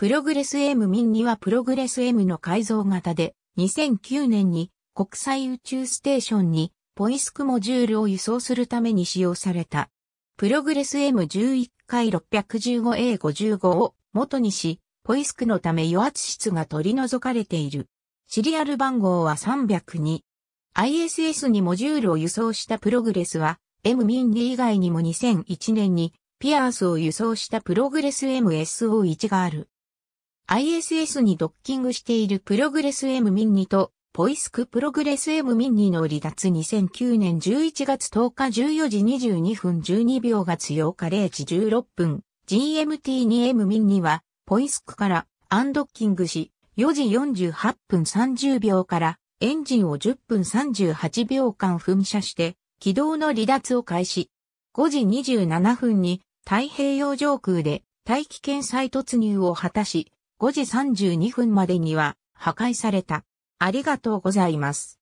プログレス M ミン2はプログレス M の改造型で、2009年に国際宇宙ステーションにポイスクモジュールを輸送するために使用された。プログレス M11 回 615A55 を元にし、ポイスクのため与圧室が取り除かれている。シリアル番号は302。ISS にモジュールを輸送したプログレスは、M ミン2以外にも2001年にピアースを輸送したプログレス MSO1 がある。ISS にドッキングしているプログレス M ミンニとポイスクプログレス M ミンニの離脱2009年11月10日14時22分12秒月8日0時16分 GMT2M ミンニはポイスクからアンドッキングし4時48分30秒からエンジンを10分38秒間噴射して軌道の離脱を開始。5時27分に太平洋上空で大気圏再突入を果たし、5時32分までには破壊された。ありがとうございます。